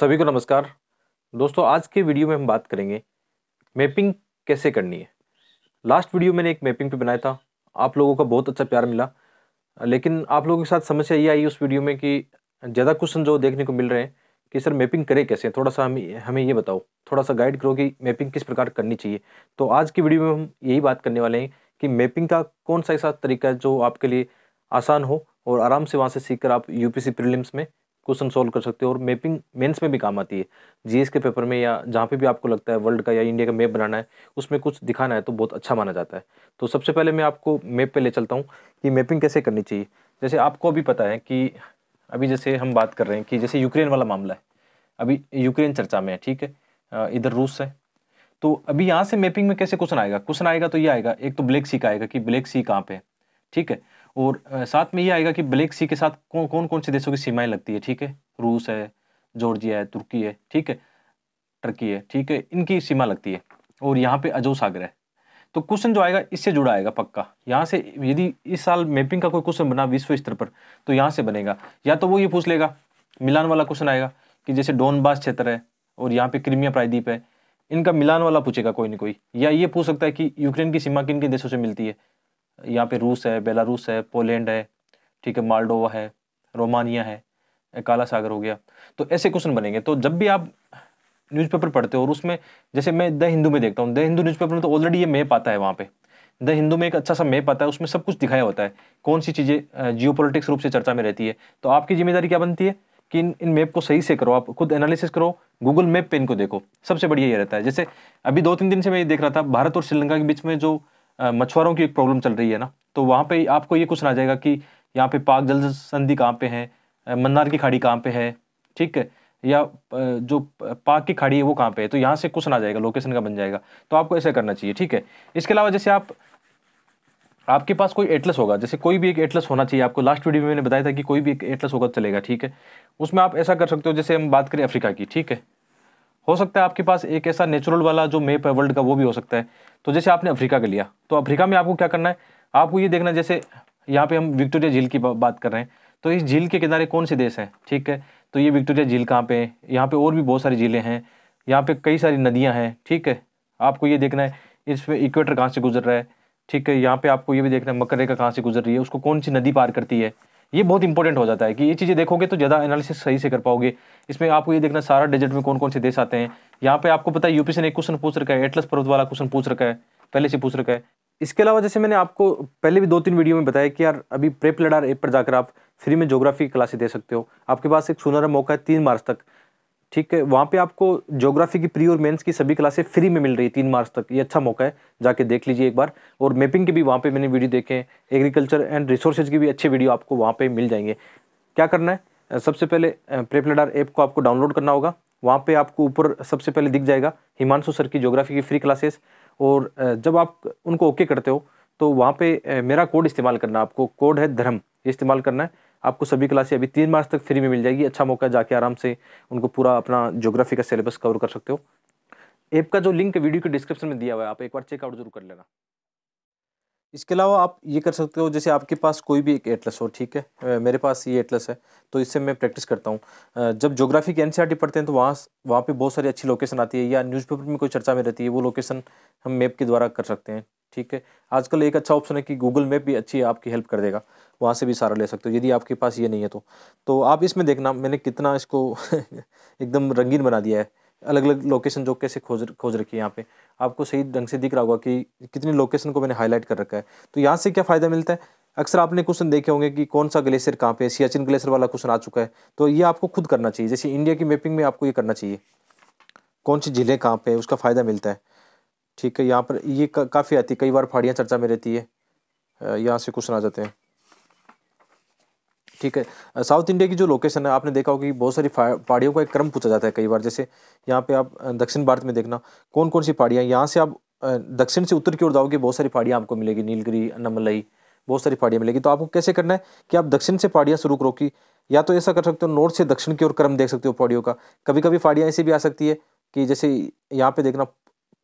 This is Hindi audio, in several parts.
सभी को नमस्कार दोस्तों आज के वीडियो में हम बात करेंगे मैपिंग कैसे करनी है लास्ट वीडियो मैंने एक मैपिंग पे बनाया था आप लोगों का बहुत अच्छा प्यार मिला लेकिन आप लोगों के साथ समस्या ये आई उस वीडियो में कि ज़्यादा क्वेश्चन जो देखने को मिल रहे हैं कि सर मैपिंग करें कैसे थोड़ा सा हम हमें ये बताओ थोड़ा सा गाइड करो कि मैपिंग किस प्रकार करनी चाहिए तो आज की वीडियो में हम यही बात करने वाले हैं कि मैपिंग का कौन सा ऐसा तरीका है जो आपके लिए आसान हो और आराम से वहाँ से सीख आप यूपीसी पी में क्वेश्चन सॉल्व कर सकते हो और मैपिंग मेंस में भी काम आती है जीएस के पेपर में या जहाँ पे भी आपको लगता है वर्ल्ड का या इंडिया का मैप बनाना है उसमें कुछ दिखाना है तो बहुत अच्छा माना जाता है तो सबसे पहले मैं आपको मैप पे ले चलता हूँ कि मैपिंग कैसे करनी चाहिए जैसे आपको अभी पता है कि अभी जैसे हम बात कर रहे हैं कि जैसे यूक्रेन वाला मामला है अभी यूक्रेन चर्चा में है ठीक है इधर रूस है तो अभी यहाँ से मैपिंग में कैसे क्वेश्चन आएगा क्वेश्चन आएगा तो ये आएगा एक तो ब्लैक सी का आएगा कि ब्लैक सी कहाँ पे है ठीक है और साथ में ये आएगा कि ब्लैक सी के साथ कौन कौन कौन से देशों की सीमाएं लगती है ठीक है रूस है जॉर्जिया है तुर्की है ठीक है टर्की है ठीक है इनकी सीमा लगती है और यहाँ पे अजो सागर है तो क्वेश्चन जो आएगा इससे जुड़ा आएगा पक्का यहाँ से यदि इस साल मैपिंग का कोई क्वेश्चन बना विश्व स्तर पर तो यहाँ से बनेगा या तो वो ये पूछ लेगा मिलान वाला क्वेश्चन आएगा कि जैसे डोनबास क्षेत्र है और यहाँ पे क्रीमिया प्रायद्वीप है इनका मिलान वाला पूछेगा कोई ना कोई या ये पूछ सकता है कि यूक्रेन की सीमा किन किन देशों से मिलती है यहाँ पे रूस है बेलारूस है पोलैंड है ठीक है माल्डोवा है रोमानिया है काला सागर हो गया तो ऐसे क्वेश्चन बनेंगे तो जब भी आप न्यूज़पेपर पढ़ते हो और उसमें जैसे मैं द हिंदू में देखता हूँ द हिंदू न्यूज़पेपर में तो ऑलरेडी ये मैप आता है वहाँ पे द हिंदू में एक अच्छा सा मैप आता है उसमें सब कुछ दिखाया होता है कौन सी चीज़ें जियो रूप से चर्चा में रहती है तो आपकी जिम्मेदारी क्या बनती है कि इन इन मैप को सही से करो आप खुद एनालिसिस करो गूगल मैप पे इनको देखो सबसे बढ़िया ये रहता है जैसे अभी दो तीन दिन से मैं ये देख रहा था भारत और श्रीलंका के बीच में जो मछुआरों की एक प्रॉब्लम चल रही है ना तो वहाँ पे आपको ये कुछ ना जाएगा कि यहाँ पे पाक जल संधि कहाँ पे है मन्नार की खाड़ी कहाँ पे है ठीक है या जो पाक की खाड़ी है वो कहाँ पे है तो यहाँ से कुछ ना जाएगा लोकेशन का बन जाएगा तो आपको ऐसा करना चाहिए ठीक है इसके अलावा जैसे आप आपके पास कोई एटलस होगा जैसे कोई भी एक एटलस होना चाहिए आपको लास्ट वीडियो में मैंने बताया था कि कोई भी एक एटलस होगा तो चलेगा ठीक है उसमें आप ऐसा कर सकते हो जैसे हम बात करें अफ्रीका की ठीक है हो सकता है आपके पास एक ऐसा नेचुरल वाला जो मेप है वर्ल्ड का वो भी हो सकता है तो जैसे आपने अफ्रीका का लिया तो अफ्रीका में आपको क्या करना है आपको ये देखना जैसे यहाँ पे हम विक्टोरिया झील की बात कर रहे हैं तो इस झील के किनारे कौन से देश हैं ठीक है तो ये विक्टोरिया झील कहाँ पे है यहाँ पे और भी बहुत सारी झीलें हैं यहाँ पे कई सारी नदियाँ हैं ठीक है आपको ये देखना है इसमें इक्वेटर कहाँ से गुजर रहा है ठीक है यहाँ पे आपको ये भी देखना है मकरेगा कहाँ से गुजर रही है उसको कौन सी नदी पार करती है ये बहुत इंपॉर्टेंट हो जाता है कि ये चीज़ें देखोगे तो ज़्यादा एनालिसिस सही से कर पाओगे इसमें आपको ये देखना सारा डेजर्ट में कौन कौन से देश आते हैं यहाँ पे आपको पता है यूपी से एक क्वेश्चन पूछ रखा है एटलस पर्वत वाला क्वेश्चन पूछ रखा है पहले से पूछ रखा है इसके अलावा जैसे मैंने आपको पहले भी दो तीन वीडियो में बताया कि यार अभी प्रेप लडार ऐप पर जाकर आप फ्री में जोग्राफी की क्लासे दे सकते हो आपके पास एक सुनहरा मौका है तीन मार्च तक ठीक है वहाँ पे आपको ज्योग्राफी की प्री और मेंस की सभी क्लासें फ्री में मिल रही है तीन मार्च तक ये अच्छा मौका है जाके देख लीजिए एक बार और मैपिंग के भी वहाँ पे मैंने वीडियो देखे हैं एग्रीकल्चर एंड रिसोर्सेज की भी अच्छे वीडियो आपको वहाँ पे मिल जाएंगे क्या करना है सबसे पहले प्रेपलेडार ऐप को आपको डाउनलोड करना होगा वहाँ पर आपको ऊपर सबसे पहले दिख जाएगा हिमांशु सर की जोग्राफी की फ्री क्लासेस और जब आप उनको ओके करते हो तो वहाँ पर मेरा कोड इस्तेमाल करना आपको कोड है धर्म ये इस्तेमाल करना है आपको सभी क्लासें अभी तीन मार्च तक फ्री में मिल जाएगी अच्छा मौका जाके आराम से उनको पूरा अपना ज्योग्राफी का सिलेबस कवर कर सकते हो ऐप का जो लिंक वीडियो के डिस्क्रिप्शन में दिया हुआ है आप एक बार चेकआउट जरूर कर लेना इसके अलावा आप ये कर सकते हो जैसे आपके पास कोई भी एक एटलस हो ठीक है मेरे पास ये एटलस है तो इससे मैं प्रैक्टिस करता हूँ जब जोग्राफी की एन e पढ़ते हैं तो वहाँ वहाँ पे बहुत सारी अच्छी लोकेशन आती है या न्यूज़पेपर में कोई चर्चा में रहती है वो लोकेशन हम मैप के द्वारा कर सकते हैं ठीक है आजकल एक अच्छा ऑप्शन है कि गूगल मैप भी अच्छी आपकी हेल्प कर देगा वहाँ से भी सारा ले सकते हो यदि आपके पास ये नहीं है तो तो आप इसमें देखना मैंने कितना इसको एकदम रंगीन बना दिया है अलग अलग लोकेशन जो कैसे खोज खोज रखी है यहाँ पे आपको सही ढंग से दिख रहा होगा कि कितनी लोकेशन को मैंने हाईलाइट कर रखा है तो यहाँ से क्या फ़ायदा मिलता है अक्सर आपने क्वेश्चन देखे होंगे कि कौन सा ग्लेशियर कहाँ पे है सियाचिन ग्लेशियर वाला क्वेश्चन आ चुका है तो ये आपको खुद करना चाहिए जैसे इंडिया की मैपिंग में आपको ये करना चाहिए कौन सी झीलें कहाँ पे उसका फ़ायदा मिलता है ठीक है यहाँ पर ये काफ़ी आती है कई बार फाड़ियाँ चर्चा में रहती है यहाँ से क्वेश्चन आ जाते हैं ठीक है साउथ इंडिया की जो लोकेशन है आपने देखा होगा कि बहुत सारी पहाड़ियों का एक क्रम पूछा जाता है कई बार जैसे यहाँ पे आप दक्षिण भारत में देखना कौन कौन सी पहाड़ियाँ यहाँ से आप दक्षिण से उत्तर की ओर जाओगे बहुत सारी पहाड़ियाँ आपको मिलेगी नीलगिरी नमलई बहुत सारी पहाड़ियाँ मिलेगी तो आपको कैसे करना है कि आप दक्षिण से पहाड़ियाँ शुरू करो कि या तो ऐसा कर सकते हो नॉर्थ से दक्षिण की ओर क्रम देख सकते हो पहाड़ियों का कभी कभी पहाड़ियाँ ऐसी भी आ सकती है कि जैसे यहाँ पे देखना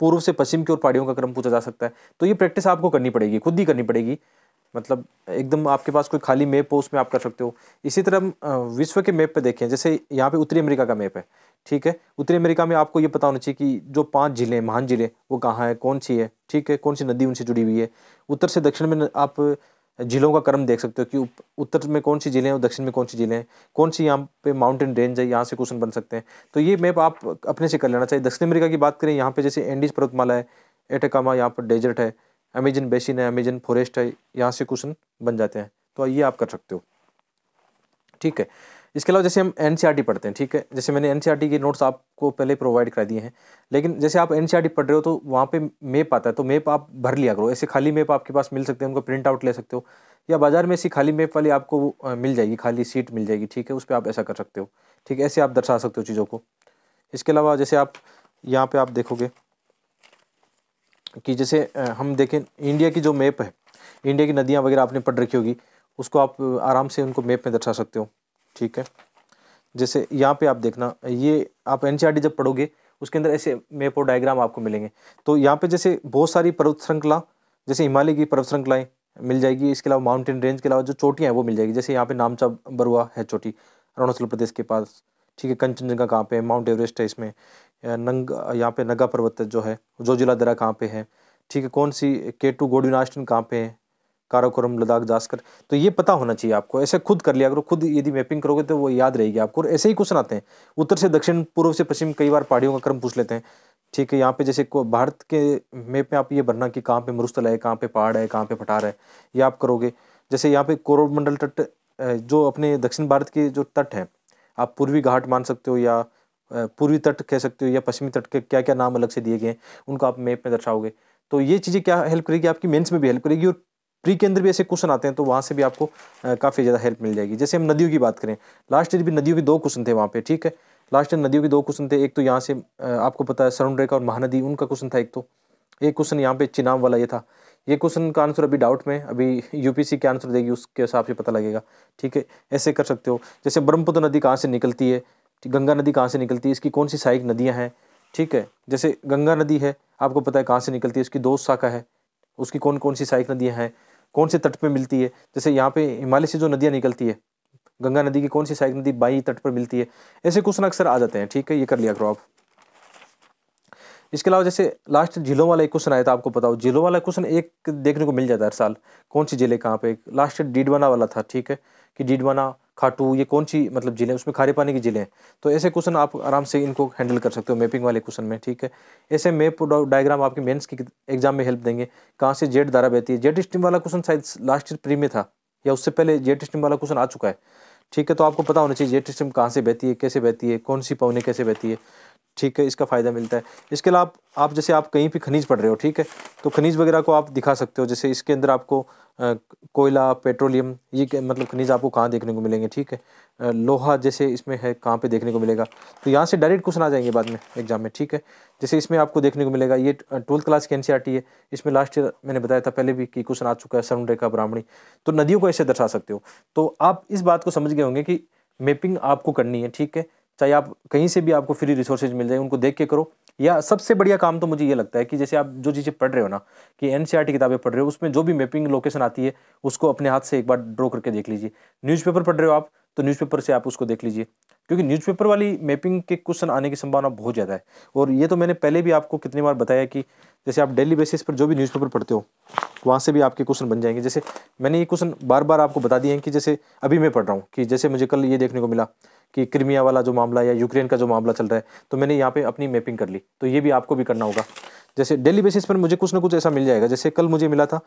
पूर्व से पश्चिम की ओर पहाड़ियों का क्रम पूछा जा सकता है तो ये प्रैक्टिस आपको करनी पड़ेगी खुद ही करनी पड़ेगी मतलब एकदम आपके पास कोई खाली मैप हो उसमें आप कर सकते हो इसी तरह विश्व के मैप पे देखें जैसे यहाँ पे उत्तरी अमेरिका का मैप है ठीक है उत्तरी अमेरिका में आपको ये पता होना चाहिए कि जो पांच ज़िले हैं महान ज़िले वो कहाँ है कौन सी है ठीक है कौन सी नदी उनसे जुड़ी हुई है उत्तर से दक्षिण में आप ज़िलों का क्रम देख सकते हो कि उत्तर में कौन सी ज़िले हैं और दक्षिण में कौन सी ज़िले हैं कौन सी यहाँ पे माउंटेन रेंज है यहाँ से क्वेश्चन बन सकते हैं तो ये मैप आप अपने से कर लेना चाहिए दक्षिण अमेरिका की बात करें यहाँ पे जैसे एंडीज पर्वतमाला है एटेकामा यहाँ पर डेजर्ट है अमेजन बेसिन है अमेजन फॉरेस्ट है यहाँ से क्वेश्चन बन जाते हैं तो ये आप कर सकते हो ठीक है इसके अलावा जैसे हम एन e पढ़ते हैं ठीक है जैसे मैंने एन e के नोट्स आपको पहले प्रोवाइड करा दिए हैं लेकिन जैसे आप एन e पढ़ रहे हो तो वहाँ पे मेप आता है तो मेप आप भर लिया करो ऐसे खाली मैप आपके पास मिल सकते हैं उनको प्रिंट आउट ले सकते हो या बाज़ार में ऐसी खाली मैप वाली आपको मिल जाएगी खाली सीट मिल जाएगी ठीक है उस पर आप ऐसा कर सकते हो ठीक है ऐसे आप दर्शा सकते हो चीज़ों को इसके अलावा जैसे आप यहाँ पर आप देखोगे कि जैसे हम देखें इंडिया की जो मैप है इंडिया की नदियाँ वगैरह आपने पढ़ रखी होगी उसको आप आराम से उनको मैप में दर्शा सकते हो ठीक है जैसे यहाँ पे आप देखना ये आप एन जब पढ़ोगे उसके अंदर ऐसे मैप और डायग्राम आपको मिलेंगे तो यहाँ पे जैसे बहुत सारी पर्वत श्रृंखला जैसे हिमालय की पर्वत श्रृंखलाएँ मिल जाएगी इसके अलावा माउंटेन रेंज के अलावा जो चोटियाँ हैं वो मिल जाएगी जैसे यहाँ पे नामचा बरुआ है चोटी अरुणाचल प्रदेश के पास ठीक है कंचनजंगा कहाँ पे है माउंट एवरेस्ट है इसमें नंग यहाँ पे नगा पर्वत जो है जोजिला दरा कहाँ पे है ठीक है कौन सी के टू गोडविनाष्टन कहाँ पे है काराकोरम लद्दाख जास्कर तो ये पता होना चाहिए आपको ऐसे खुद कर लिया अगर खुद यदि मैपिंग करोगे तो वो याद रहेगी आपको और ऐसे ही क्वेश्चन आते हैं उत्तर से दक्षिण पूर्व से पश्चिम कई बार पहाड़ियों का क्रम पूछ लेते हैं ठीक है यहाँ पे जैसे भारत के मैप में आप ये भरना कि कहाँ पे मरुस्थल है कहाँ पे पहाड़ है कहाँ पे पठार है ये आप करोगे जैसे यहाँ पे कोरोमंडल तट जो अपने दक्षिण भारत के जो तट है आप पूर्वी घाट मान सकते हो या पूर्वी तट कह सकते हो या पश्चिमी तट के क्या क्या नाम अलग से दिए गए हैं उनको आप मैप में दर्शाओगे तो ये चीज़ें क्या हेल्प करेगी आपकी मेंस में भी हेल्प करेगी और प्री के अंदर भी ऐसे क्वेश्चन आते हैं तो वहाँ से भी आपको काफ़ी ज़्यादा हेल्प मिल जाएगी जैसे हम नदियों की बात करें लास्ट ईयर भी नदियों के दो क्वेश्चन थे वहाँ पे ठीक है लास्ट ईयर नदियों के दो क्वेश्चन थे एक तो यहाँ से आपको पता है सरुण रेखा और महानदी उनका क्वेश्चन था एक तो एक क्वेश्चन यहाँ पे चिनाव वाला ये था ये क्वेश्चन का आंसर अभी डाउट में अभी यूपीसी के आंसर देगी उसके हिसाब से पता लगेगा ठीक है ऐसे कर सकते हो जैसे ब्रह्मपुत्र नदी कहाँ से निकलती है गंगा नदी कहाँ से निकलती है इसकी कौन सी सहायक नदियाँ हैं ठीक है जैसे गंगा नदी है आपको पता है कहाँ से निकलती है उसकी दो शाखा है उसकी कौन कौन सी सहायक नदियाँ हैं कौन से तट पर मिलती है जैसे यहाँ पर हिमालय से जो नदियाँ निकलती है गंगा नदी की कौन सी सहायक नदी बाई तट पर मिलती है ऐसे क्वेश्चन अक्सर आ जाते हैं ठीक है ये कर लिया करो आप इसके अलावा जैसे लास्ट जिलों वाला एक क्वेश्चन आया था आपको पता हो जिलों वाला क्वेश्चन एक देखने को मिल जाता है हर साल कौन सी जिले कहाँ पे लास्ट डीडवाना वाला था ठीक है कि डीडवाना खाटू ये कौन सी मतलब जिले उसमें खारे पानी के जिले हैं तो ऐसे क्वेश्चन आप आराम से इनको हैंडल कर सकते हो मैपिंग वाले क्वेश्चन में ठीक है ऐसे मैप डायग्राम आपके मेन्स की एग्जाम में हेल्प देंगे कहाँ से जेड धारा बहती है जेड स्ट्रीम वाला क्वेश्चन शायद लास्ट ईयर प्री में था या उससे पहले जेड स्ट्रीम वाला क्वेश्चन आ चुका है ठीक है तो आपको पता होना चाहिए जेड स्ट्रीम कहाँ से बहती है कैसे बहती है कौन सी पवने कैसे बहती है ठीक है इसका फ़ायदा मिलता है इसके अलावा आप जैसे आप कहीं भी खनिज पढ़ रहे हो ठीक है तो खनिज वगैरह को आप दिखा सकते हो जैसे इसके अंदर आपको कोयला पेट्रोलियम ये मतलब खनिज आपको कहाँ देखने को मिलेंगे ठीक है लोहा जैसे इसमें है कहाँ पे देखने को मिलेगा तो यहाँ से डायरेक्ट क्वेश्चन आ जाएंगे बाद में एग्जाम में ठीक है जैसे इसमें आपको देखने को मिलेगा ये ट्वेल्थ क्लास की एन है इसमें लास्ट ईयर मैंने बताया था पहले भी कि क्वेश्चन आ चुका है सरुण रेखा ब्राह्मणी तो नदियों को ऐसे दर्शा सकते हो तो आप इस बात को समझ गए होंगे कि मैपिंग आपको करनी है ठीक है चाहे आप कहीं से भी आपको फ्री रिसोर्सेज मिल जाए उनको देख के करो या सबसे बढ़िया काम तो मुझे ये लगता है कि जैसे आप जो चीज़ें पढ़ रहे हो ना कि एन e किताबें पढ़ रहे हो उसमें जो भी मैपिंग लोकेशन आती है उसको अपने हाथ से एक बार ड्रॉ करके देख लीजिए न्यूज़पेपर पढ़ रहे हो आप तो न्यूज़पेपर से आप उसको देख लीजिए क्योंकि न्यूज़पेपर वाली मैपिंग के क्वेश्चन आने की संभावना बहुत ज़्यादा है और ये तो मैंने पहले भी आपको कितनी बार बताया कि जैसे आप डेली बेसिस पर जो भी न्यूज़पेपर पढ़ते हो वहाँ से भी आपके क्वेश्चन बन जाएंगे जैसे मैंने ये क्वेश्चन बार बार आपको बता दिए हैं कि जैसे अभी मैं पढ़ रहा हूँ कि जैसे मुझे कल ये देखने को मिला कि क्रिमिया वाला जो मामला या यूक्रेन का जो मामला चल रहा है तो मैंने यहाँ पे अपनी मैपिंग कर ली तो ये भी आपको भी करना होगा जैसे डेली बेसिस पर मुझे कुछ ना कुछ ऐसा मिल जाएगा जैसे कल मुझे मिला था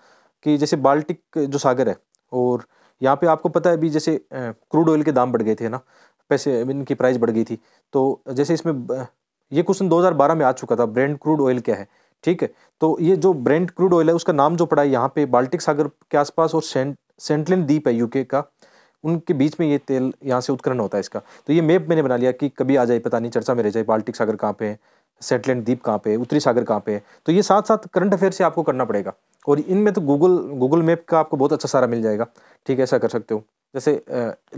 कि जैसे बाल्टिक जो सागर है और यहाँ पे आपको पता है अभी जैसे क्रूड ऑयल के दाम बढ़ गए थे ना पैसे इनकी प्राइस बढ़ गई थी तो जैसे इसमें ये क्वेश्चन 2012 में आ चुका था ब्रेंड क्रूड ऑयल क्या है ठीक है तो ये जो ब्रेंड क्रूड ऑयल है उसका नाम जो पड़ा है यहाँ पे बाल्टिक सागर के आसपास और सेंट सेंटलिन द्वीप है यूके का उनके बीच में ये तेल यहाँ से उत्खनन होता है इसका तो ये मैप मैंने बना लिया कि कभी आ जाए पता नहीं चर्चा में रह जाए बाल्टिक सागर कहाँ पे है सेंटलैंड द्वीप कहाँ पे है उत्तरी सागर कहाँ पे है तो ये साथ साथ करंट अफेयर से आपको करना पड़ेगा और इनमें तो गूगल गूगल मैप का आपको बहुत अच्छा सारा मिल जाएगा ठीक है ऐसा कर सकते हो जैसे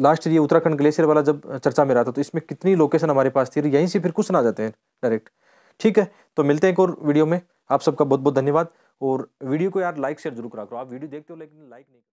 लास्ट ये उत्तराखंड ग्लेशियर वाला जब चर्चा में रहा था तो इसमें कितनी लोकेशन हमारे पास थी यहीं से फिर कुछ ना जाते हैं डायरेक्ट ठीक है तो मिलते हैं एक और वीडियो में आप सबका बहुत बहुत धन्यवाद और वीडियो को यार लाइक शेयर जरूर करा करो आप वीडियो देखते हो लेकिन लाइक नहीं